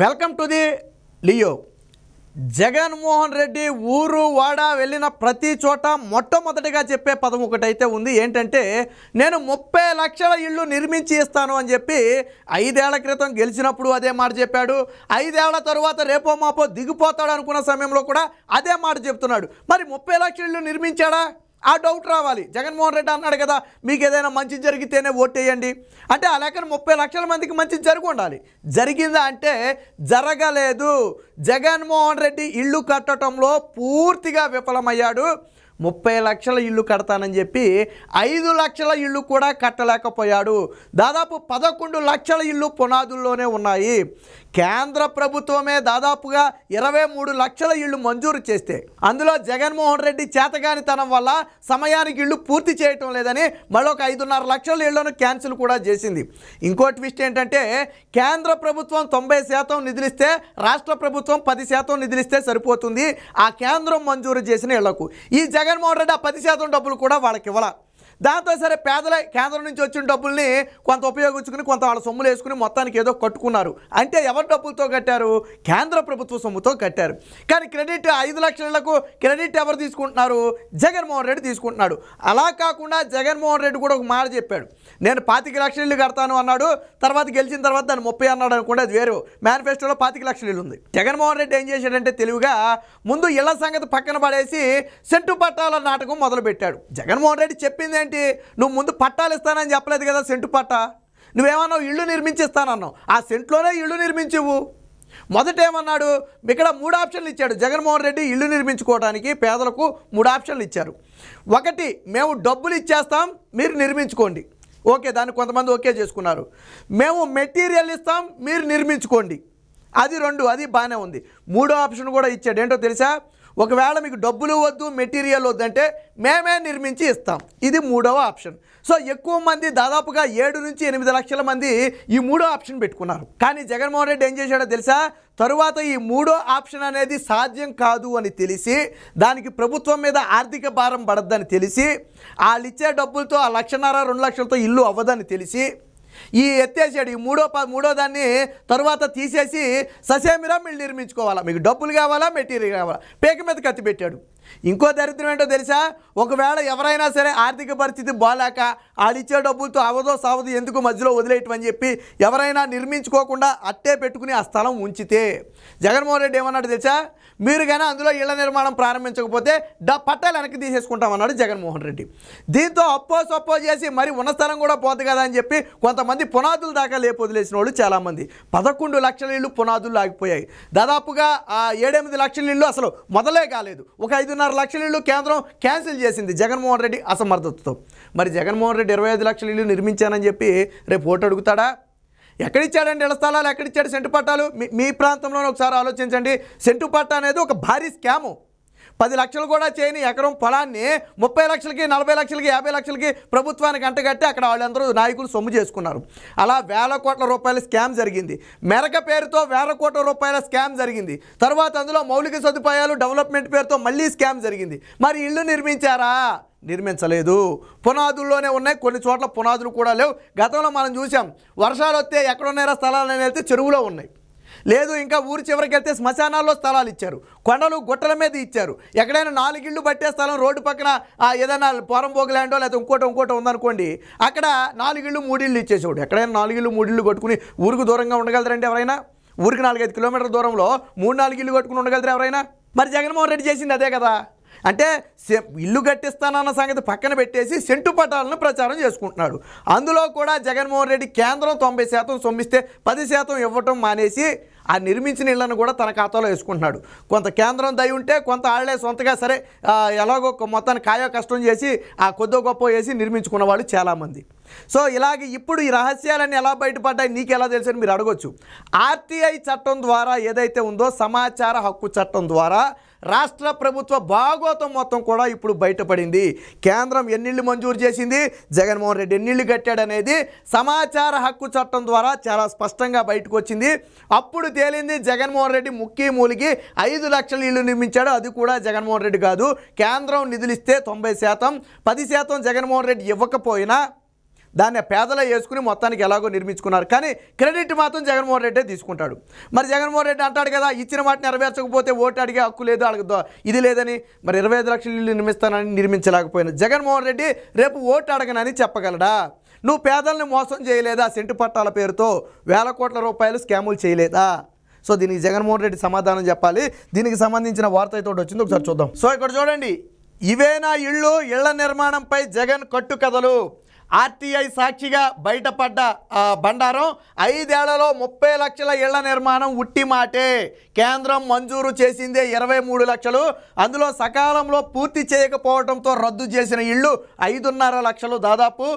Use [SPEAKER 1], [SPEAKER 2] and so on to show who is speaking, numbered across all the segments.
[SPEAKER 1] welcome to the Leo Jaganmohan Reddy ఊరు వాడ వెళ్ళిన ప్రతి చోట మొట్టమొదటిగా చెప్పే పదం ఒకటైతే ఉంది ఏంటంటే నేను ముప్పై లక్షల ఇళ్ళు నిర్మించి ఇస్తాను అని చెప్పి ఐదేళ్ల క్రితం గెలిచినప్పుడు అదే మాట చెప్పాడు ఐదేళ్ల తరువాత రేపో మాపో దిగిపోతాడు అనుకున్న సమయంలో కూడా అదే మాట చెప్తున్నాడు మరి ముప్పై లక్షల ఇళ్ళు నిర్మించాడా ఆ డౌట్ రావాలి జగన్మోహన్ రెడ్డి అన్నాడు కదా మీకు ఏదైనా మంచి జరిగితేనే ఓటేయండి అంటే ఆ లెక్కన ముప్పై లక్షల మందికి మంచి జరిగి ఉండాలి జరిగిందా అంటే జరగలేదు జగన్మోహన్ రెడ్డి ఇల్లు కట్టడంలో పూర్తిగా విఫలమయ్యాడు ముప్పై లక్షల ఇల్లు కడతానని చెప్పి ఐదు లక్షల ఇల్లు కూడా కట్టలేకపోయాడు దాదాపు పదకొండు లక్షల ఇల్లు పునాదుల్లోనే ఉన్నాయి కేంద్ర ప్రభుత్వమే దాదాపుగా ఇరవై మూడు లక్షల ఇళ్లు మంజూరు చేస్తే అందులో జగన్మోహన్ రెడ్డి చేతగానితనం వల్ల సమయానికి ఇళ్ళు పూర్తి చేయటం లేదని మరొక ఐదున్నర లక్షల ఇళ్లను క్యాన్సిల్ కూడా చేసింది ఇంకో ట్విస్ట్ ఏంటంటే కేంద్ర ప్రభుత్వం తొంభై శాతం నిధులిస్తే రాష్ట్ర ప్రభుత్వం పది శాతం నిధులిస్తే సరిపోతుంది ఆ కేంద్రం మంజూరు చేసిన ఇళ్లకు ఈ జగన్మోహన్ రెడ్డి ఆ పది శాతం డబ్బులు కూడా వాళ్ళకి ఇవ్వాలి దాంతో సరే పేదల కేంద్రం నుంచి వచ్చిన డబ్బుల్ని కొంత ఉపయోగించుకుని కొంత వాళ్ళ సొమ్ములు వేసుకుని మొత్తానికి ఏదో కట్టుకున్నారు అంటే ఎవరి డబ్బులతో కట్టారు కేంద్ర ప్రభుత్వ సొమ్ముతో కట్టారు కానీ క్రెడిట్ ఐదు లక్షలకు క్రెడిట్ ఎవరు తీసుకుంటున్నారు జగన్మోహన్ రెడ్డి తీసుకుంటున్నాడు అలా కాకుండా జగన్మోహన్ రెడ్డి కూడా ఒక మాట చెప్పాడు నేను పాతిక లక్షల ఇల్లు కడతాను అన్నాడు తర్వాత గెలిచిన తర్వాత దాన్ని ముప్పై అన్నాడు అనుకుంటే అది వేరు మేనిఫెస్టోలో పాతిక లక్షల ఇల్లు ఉంది జగన్మోహన్ రెడ్డి ఏం చేశాడంటే తెలుగుగా ముందు ఇళ్ల సంగతి పక్కన పడేసి సెంటు పట్టాల నాటకం మొదలుపెట్టాడు జగన్మోహన్ రెడ్డి చెప్పింది ఏంటి నువ్వు ముందు పట్టాలు ఇస్తానని చెప్పలేదు కదా సెంటు పట్ట నువ్వేమన్నావు ఇళ్ళు నిర్మించిస్తానన్నావు ఆ సెంట్లోనే ఇళ్ళు నిర్మించువు మొదట ఏమన్నాడు ఇక్కడ మూడు ఆప్షన్లు ఇచ్చాడు జగన్మోహన్ రెడ్డి ఇల్లు నిర్మించుకోవడానికి పేదలకు మూడు ఆప్షన్లు ఇచ్చారు ఒకటి మేము డబ్బులు ఇచ్చేస్తాం మీరు నిర్మించుకోండి ఓకే దాన్ని కొంతమంది ఓకే చేసుకున్నారు మేము మెటీరియల్ ఇస్తాం మీరు నిర్మించుకోండి అది రెండు అది బాగానే ఉంది మూడో ఆప్షన్ కూడా ఇచ్చాడు ఏంటో తెలుసా ఒకవేళ మీకు డబ్బులు వద్దు మెటీరియల్ వద్దంటే మేమే నిర్మించి ఇస్తాం ఇది మూడవ ఆప్షన్ సో ఎక్కువ మంది దాదాపుగా ఏడు నుంచి ఎనిమిది లక్షల మంది ఈ మూడో ఆప్షన్ పెట్టుకున్నారు కానీ జగన్మోహన్ రెడ్డి ఏం చేశాడో తెలుసా తరువాత ఈ మూడో ఆప్షన్ అనేది సాధ్యం కాదు అని తెలిసి దానికి ప్రభుత్వం మీద ఆర్థిక భారం పడద్దని తెలిసి వాళ్ళు ఇచ్చే డబ్బులతో ఆ లక్షన్నర రెండు లక్షలతో ఇల్లు అవ్వదని తెలిసి ఈ ఎత్తేసాడు ఈ మూడో మూడో దాన్ని తర్వాత తీసేసి ససేమిరా మీరు నిర్మించుకోవాలా మీకు డబ్బులు కావాలా మెటీరియల్ కావాలా పేక మీద ఖర్చు పెట్టాడు ఇంకో దరిద్రం ఏంటో తెలుసా ఒకవేళ ఎవరైనా సరే ఆర్థిక పరిస్థితి బాగాలేక ఆడిచ్చే డబ్బులతో అవదో సావదు ఎందుకు మధ్యలో వదిలేయటం అని చెప్పి ఎవరైనా నిర్మించుకోకుండా అట్టే పెట్టుకుని ఆ స్థలం ఉంచితే జగన్మోహన్ రెడ్డి ఏమన్నాడు తెలుసా మీరు కానీ అందులో ఇళ్ల నిర్మాణం ప్రారంభించకపోతే డ పట్టాలు వెనక్కి తీసేసుకుంటామన్నాడు జగన్మోహన్ రెడ్డి దీంతో అప్పో అపోజ్ చేసి మరి ఉన్న స్థలం కూడా పోదు కదా అని చెప్పి కొంతమంది పునాదులు దాకా లేపు వదిలేసిన వాళ్ళు చాలామంది పదకొండు లక్షల ఇళ్ళు పునాదులు ఆగిపోయాయి దాదాపుగా ఏడెనిమిది లక్షల ఇళ్ళు అసలు మొదలే కాలేదు ఒక ఐదున్నర లక్షల ఇళ్ళు కేంద్రం క్యాన్సిల్ చేసింది జగన్మోహన్ రెడ్డి అసమర్థతతో మరి జగన్మోహన్ రెడ్డి ఇరవై ఐదు లక్షల ఇళ్ళు నిర్మించానని చెప్పి రేపు ఓటు అడుగుతాడా ఎక్కడిచ్చాడండి ఇళ్ల స్థలాలు ఎక్కడిచ్చాడు సెంటు పట్టాలు మీ ప్రాంతంలో ఒకసారి ఆలోచించండి సెంటు పట్టా అనేది ఒక భారీ స్కాము పది లక్షలు కూడా చేయని ఎకరం పొలాన్ని ముప్పై లక్షలకి నలభై లక్షలకి యాభై లక్షలకి ప్రభుత్వానికి అంటగట్టి అక్కడ వాళ్ళందరూ నాయకులు సొమ్ము చేసుకున్నారు అలా వేల కోట్ల రూపాయల స్కామ్ జరిగింది మెరక పేరుతో వేల కోట్ల రూపాయల స్కామ్ జరిగింది తర్వాత అందులో మౌలిక సదుపాయాలు డెవలప్మెంట్ పేరుతో మళ్ళీ స్కామ్ జరిగింది మరి ఇల్లు నిర్మించారా నిర్మించలేదు పునాదుల్లోనే ఉన్నాయి కొన్ని చోట్ల పునాదులు కూడా లేవు గతంలో మనం చూసాం వర్షాలు వస్తే ఎక్కడున్నారా స్థలాలు అనేది చెరువులో ఉన్నాయి లేదు ఇంకా ఊరి చివరికి వెళ్తే శ్మశానాల్లో స్థలాలు ఇచ్చారు కొండలు గుట్టల మీద ఇచ్చారు ఎక్కడైనా నాలుగిళ్ళు పట్టే స్థలం రోడ్డు పక్కన ఏదైనా పొరం ల్యాండో లేకపోతే ఇంకోటి ఇంకోటి ఉందనుకోండి అక్కడ నాలుగిళ్ళు మూడిళ్ళు ఇచ్చేసేవాడు ఎక్కడైనా నాలుగిళ్ళు మూడిళ్ళు కట్టుకుని ఊరికి దూరంగా ఉండగలరండి ఎవరైనా ఊరికి నాలుగైదు కిలోమీటర్ల దూరంలో మూడు నాలుగు ఇల్లు కట్టుకుని ఉండగలరు ఎవరైనా మరి జగన్మోహన్ రెడ్డి చేసింది అదే కదా అంటే ఇల్లు కట్టిస్తానన్న సంగతి పక్కన పెట్టేసి సెంటు పటాలను ప్రచారం చేసుకుంటున్నాడు అందులో కూడా జగన్మోహన్ రెడ్డి కేంద్రం తొంభై శాతం సొమ్మిస్తే పది శాతం ఇవ్వటం మానేసి ఆ నిర్మించిన ఇళ్లను కూడా తన ఖాతాలో వేసుకుంటున్నాడు కొంత కేంద్రం దయ ఉంటే కొంత ఆళ్లే సొంతగా సరే ఎలాగో మొత్తాన్ని కాయో కష్టం చేసి ఆ కొద్దో గొప్ప వేసి నిర్మించుకున్న వాళ్ళు చాలామంది సో ఇలాగే ఇప్పుడు ఈ రహస్యాలన్నీ ఎలా బయటపడ్డాయి నీకు ఎలా తెలుసు మీరు అడగొచ్చు ఆర్టీఐ చట్టం ద్వారా ఏదైతే ఉందో సమాచార హక్కు చట్టం ద్వారా రాష్ట్ర ప్రభుత్వ భాగోతం మొత్తం కూడా ఇప్పుడు బయటపడింది కేంద్రం ఎన్నిళ్ళు మంజూరు చేసింది జగన్మోహన్ రెడ్డి ఎన్నిళ్ళు కట్టాడనేది సమాచార హక్కు చట్టం ద్వారా చాలా స్పష్టంగా బయటకు వచ్చింది అప్పుడు తేలింది జగన్మోహన్ రెడ్డి ముఖ్య మూలికి ఐదు లక్షల ఇళ్ళు నిర్మించాడు అది కూడా జగన్మోహన్ రెడ్డి కాదు కేంద్రం నిధులిస్తే తొంభై శాతం పది శాతం జగన్మోహన్ రెడ్డి ఇవ్వకపోయినా దాన్ని పేదల వేసుకుని మొత్తానికి ఎలాగో నిర్మించుకున్నారు కానీ క్రెడిట్ మాత్రం జగన్మోహన్ రెడ్డి తీసుకుంటాడు మరి జగన్మోహన్ రెడ్డి అంటాడు కదా ఇచ్చిన వాటిని నెరవేర్చకపోతే ఓటు అడిగే హక్కు లేదు వాళ్ళకి ఇది లేదని మరి ఇరవై ఐదు లక్షలు ఇల్లు నిర్మిస్తానని నిర్మించలేకపోయిన జగన్మోహన్ రెడ్డి రేపు ఓటు అడగనని చెప్పగలడా నువ్వు పేదల్ని మోసం చేయలేదా సెంటు పట్టాల పేరుతో వేల కోట్ల రూపాయలు స్కాములు చేయలేదా సో దీనికి జగన్మోహన్ రెడ్డి సమాధానం చెప్పాలి దీనికి సంబంధించిన వార్త అయితే వచ్చింది ఒకసారి చూద్దాం సో ఇక్కడ చూడండి ఇవే నా ఇళ్ళు ఇళ్ల నిర్మాణంపై జగన్ కట్టు కథలు ఆర్టీఐ సాక్షిగా బయటపడ్డ బండారం ఐదేళ్లలో ముప్పై లక్షల ఇళ్ల నిర్మాణం ఉట్టి మాటే కేంద్రం మంజూరు చేసిందే ఇరవై మూడు లక్షలు అందులో సకాలంలో పూర్తి చేయకపోవడంతో రద్దు చేసిన ఇళ్ళు ఐదున్నర లక్షలు దాదాపు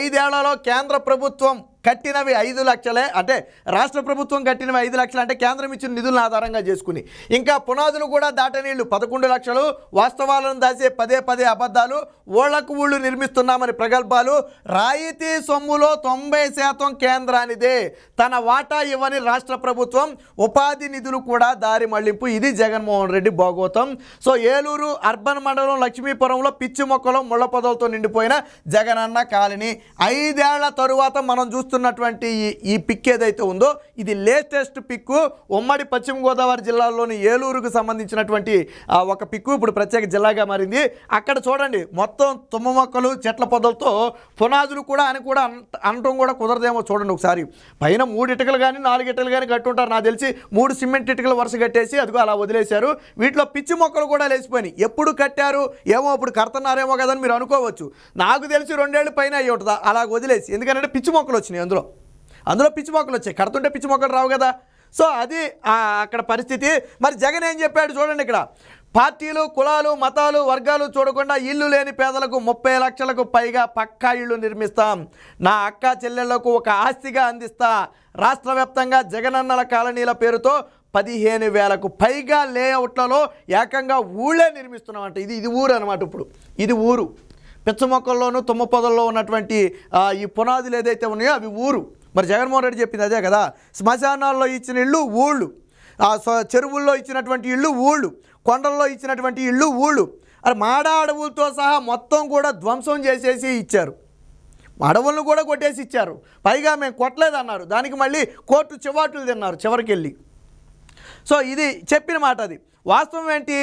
[SPEAKER 1] ఐదేళ్లలో కేంద్ర ప్రభుత్వం కట్టినవి ఐదు లక్షలే అంటే రాష్ట్ర ప్రభుత్వం కట్టినవి ఐదు లక్షలు అంటే కేంద్రం ఇచ్చిన నిధులను ఆధారంగా చేసుకుని ఇంకా పునాదులు కూడా దాటనీళ్లు పదకొండు లక్షలు వాస్తవాలను దాచే పదే పదే అబద్ధాలు ఓళ్లకు ఊళ్ళు నిర్మిస్తున్నామని ప్రగల్భాలు రాయితీ సొమ్ములో తొంభై శాతం కేంద్రానిదే తన వాటా ఇవ్వని రాష్ట్ర ప్రభుత్వం ఉపాధి నిధులు కూడా దారి మళ్లింపు ఇది జగన్మోహన్ రెడ్డి భాగవతం సో ఏలూరు అర్బన్ మండలం లక్ష్మీపురంలో పిచ్చి మొక్కలు ముళ్ళ పొదలతో నిండిపోయిన జగనన్న కాలనీ ఐదేళ్ల తరువాత మనం చూస్తున్నాం చూస్తున్నటువంటి ఈ పిక్ ఏదైతే ఉందో ఇది లేటెస్ట్ పిక్కు ఉమ్మడి పశ్చిమ గోదావరి జిల్లాలోని ఏలూరుకు సంబంధించినటువంటి ఒక పిక్కు ఇప్పుడు ప్రత్యేక జిల్లాగా మారింది అక్కడ చూడండి మొత్తం తుమ్మ మొక్కలు చెట్ల పొదలతో పునాదులు కూడా అని కూడా అనటం కూడా కుదరదేమో చూడండి ఒకసారి పైన మూడు ఇటుకలు కానీ నాలుగు ఇటుకలు కానీ కట్టుంటారు నాకు తెలిసి మూడు సిమెంట్ ఇటుకలు వరుస కట్టేసి అదిగో అలా వదిలేశారు వీటిలో పిచ్చి మొక్కలు కూడా లేచిపోయినాయి ఎప్పుడు కట్టారు ఏమో ఇప్పుడు కడుతున్నారేమో కదని మీరు అనుకోవచ్చు నాకు తెలిసి రెండేళ్ళు పైన అయ్యి ఉంటుంది అలా వదిలేసి ఎందుకంటే పిచ్చి మొక్కలు వచ్చినాయి అందులో అందులో మొక్కలు వచ్చాయి కడుతుంటే మొక్కలు రావు కదా సో అది అక్కడ పరిస్థితి మరి జగన్ ఏం చెప్పాడు చూడండి ఇక్కడ పార్టీలు కులాలు మతాలు వర్గాలు చూడకుండా ఇల్లు లేని పేదలకు ముప్పై లక్షలకు పైగా పక్కా ఇళ్ళు నిర్మిస్తాం నా అక్క చెల్లెళ్లకు ఒక ఆస్తిగా అందిస్తా రాష్ట్ర వ్యాప్తంగా జగనన్నల కాలనీల పేరుతో పదిహేను వేలకు పైగా లేఅవుట్లలో ఏకంగా ఊళ్ళే నిర్మిస్తున్నామంట ఇది ఇది ఊరు అనమాట ఇప్పుడు ఇది ఊరు పిచ్చ మొక్కల్లోనూ తుమ్మ పొదల్లో ఉన్నటువంటి ఈ పునాదులు ఏదైతే ఉన్నాయో అవి ఊరు మరి జగన్మోహన్ రెడ్డి చెప్పింది అదే కదా శ్మశానాల్లో ఇచ్చిన ఇళ్ళు ఊళ్ళు ఆ చెరువుల్లో ఇచ్చినటువంటి ఇళ్ళు ఊళ్ళు కొండల్లో ఇచ్చినటువంటి ఇళ్ళు ఊళ్ళు అది మాడ అడవులతో సహా మొత్తం కూడా ధ్వంసం చేసేసి ఇచ్చారు అడవులను కూడా కొట్టేసి ఇచ్చారు పైగా మేము కొట్టలేదన్నారు దానికి మళ్ళీ కోర్టు చివాట్లు తిన్నారు చివరికి వెళ్ళి సో ఇది చెప్పిన మాట అది వాస్తవం ఏంటి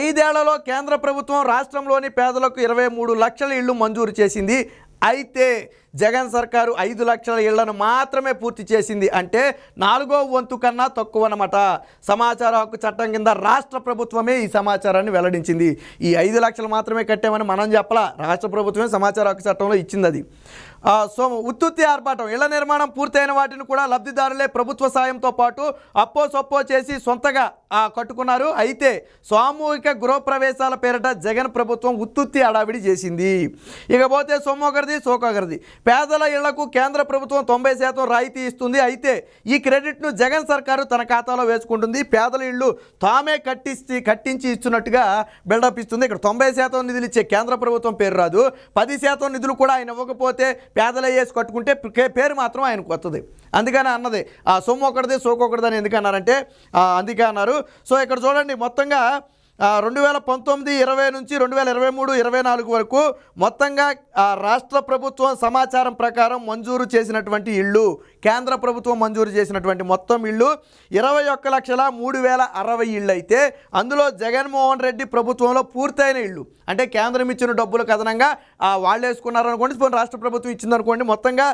[SPEAKER 1] ఐదేళ్లలో కేంద్ర ప్రభుత్వం రాష్ట్రంలోని పేదలకు ఇరవై మూడు లక్షల ఇళ్ళు మంజూరు చేసింది అయితే జగన్ సర్కారు ఐదు లక్షల ఇళ్లను మాత్రమే పూర్తి చేసింది అంటే నాలుగో వంతు కన్నా తక్కువ అనమాట సమాచార హక్కు చట్టం కింద రాష్ట్ర ప్రభుత్వమే ఈ సమాచారాన్ని వెల్లడించింది ఈ ఐదు లక్షలు మాత్రమే కట్టామని మనం చెప్పలా రాష్ట్ర ప్రభుత్వమే సమాచార హక్కు చట్టంలో ఇచ్చింది అది సో ఉత్తుత్తి ఆర్భాటం ఇళ్ల నిర్మాణం పూర్తయిన వాటిని కూడా లబ్ధిదారులే ప్రభుత్వ సాయంతో పాటు అప్పో సొప్పో చేసి సొంతగా కట్టుకున్నారు అయితే సామూహిక గృహప్రవేశాల పేరిట జగన్ ప్రభుత్వం ఉత్తుత్తి అడావిడి చేసింది ఇకపోతే సొమ్మొకరిది సోకొకరిది పేదల ఇళ్లకు కేంద్ర ప్రభుత్వం తొంభై శాతం రాయితీ ఇస్తుంది అయితే ఈ క్రెడిట్ను జగన్ సర్కారు తన ఖాతాలో వేసుకుంటుంది పేదల ఇళ్ళు తామే కట్టించి కట్టించి ఇస్తున్నట్టుగా బిల్డప్ ఇస్తుంది ఇక్కడ తొంభై శాతం నిధులు ఇచ్చే కేంద్ర ప్రభుత్వం పేరు రాదు పది శాతం నిధులు కూడా ఆయన ఇవ్వకపోతే పేదలు వేసి కట్టుకుంటే పేరు మాత్రం ఆయన కొత్తది అందుకని అన్నది ఆ సొమ్ము ఒకటిది సోకొకటిది అని ఎందుకన్నారంటే అందుకే అన్నారు సో ఇక్కడ చూడండి మొత్తంగా రెండు వేల పంతొమ్మిది ఇరవై నుంచి రెండు వేల ఇరవై మూడు ఇరవై నాలుగు వరకు మొత్తంగా రాష్ట్ర ప్రభుత్వం సమాచారం ప్రకారం మంజూరు చేసినటువంటి ఇళ్ళు కేంద్ర ప్రభుత్వం మంజూరు చేసినటువంటి మొత్తం ఇళ్ళు ఇరవై ఒక్క లక్షల మూడు వేల అరవై ఇళ్ళు అయితే అందులో జగన్మోహన్ రెడ్డి ప్రభుత్వంలో పూర్తయిన ఇళ్ళు అంటే కేంద్రం ఇచ్చిన డబ్బులు కథనంగా వాళ్ళు వేసుకున్నారు అనుకోండి రాష్ట్ర ప్రభుత్వం ఇచ్చిందనుకోండి మొత్తంగా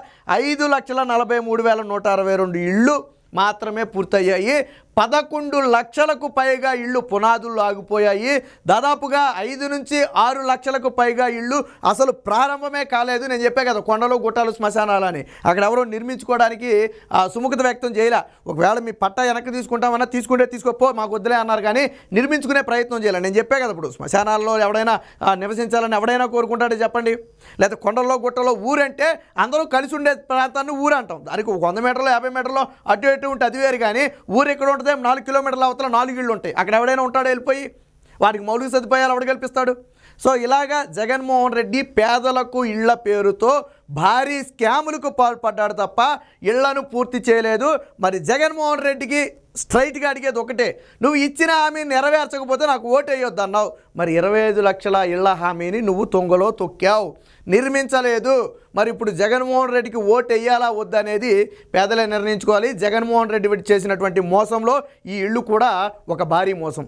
[SPEAKER 1] ఐదు లక్షల నలభై మూడు వేల నూట అరవై రెండు ఇళ్ళు మాత్రమే పూర్తయ్యాయి పదకొండు లక్షలకు పైగా ఇళ్ళు పునాదులు ఆగిపోయాయి దాదాపుగా ఐదు నుంచి ఆరు లక్షలకు పైగా ఇళ్ళు అసలు ప్రారంభమే కాలేదు నేను చెప్పే కదా కొండలు గుట్టలు శ్మశానాలని అక్కడ ఎవరో నిర్మించుకోవడానికి సుముఖత వ్యక్తం చేయలే ఒకవేళ మీ పట్ట వెనక్కి తీసుకుంటామన్నా తీసుకుంటే తీసుకోపో మాకు వద్దులే అన్నారు కానీ నిర్మించుకునే ప్రయత్నం చేయాలి నేను చెప్పే కదా ఇప్పుడు శ్మశానాల్లో ఎవడైనా నివసించాలని ఎవడైనా కోరుకుంటాడో చెప్పండి లేదా కొండల్లో గుట్టలో ఊరంటే అందరూ కలిసి ఉండే ప్రాంతాన్ని ఊరంటాం దానికి వంద మీటర్లో యాభై మీటర్లు అటు ఇటు ఉంటే అది వేరు కానీ ఊరు ఎక్కడ ఉదయం నాలుగు కిలోమీటర్ల అవతల నాలుగు ఇళ్ళు ఉంటాయి అక్కడ ఎవడైనా ఉంటాడో వెళ్ళిపోయి వారికి మౌలిక సదుపాయాలు ఎవడు కల్పిస్తాడు సో ఇలాగా జగన్మోహన్ రెడ్డి పేదలకు ఇళ్ల పేరుతో భారీ స్కాములకు పాల్పడ్డాడు తప్ప ఇళ్లను పూర్తి చేయలేదు మరి జగన్మోహన్ రెడ్డికి స్ట్రైట్గా అడిగేది ఒకటే నువ్వు ఇచ్చిన హామీ నెరవేర్చకపోతే నాకు ఓటేయొద్దు అన్నావు మరి ఇరవై ఐదు లక్షల ఇళ్ల హామీని నువ్వు తొంగలో తొక్కావు నిర్మించలేదు మరి ఇప్పుడు జగన్మోహన్ రెడ్డికి ఓటు వేయాలా వద్దనేది పేదలే నిర్ణయించుకోవాలి జగన్మోహన్ రెడ్డి చేసినటువంటి మోసంలో ఈ ఇళ్ళు కూడా ఒక భారీ మోసం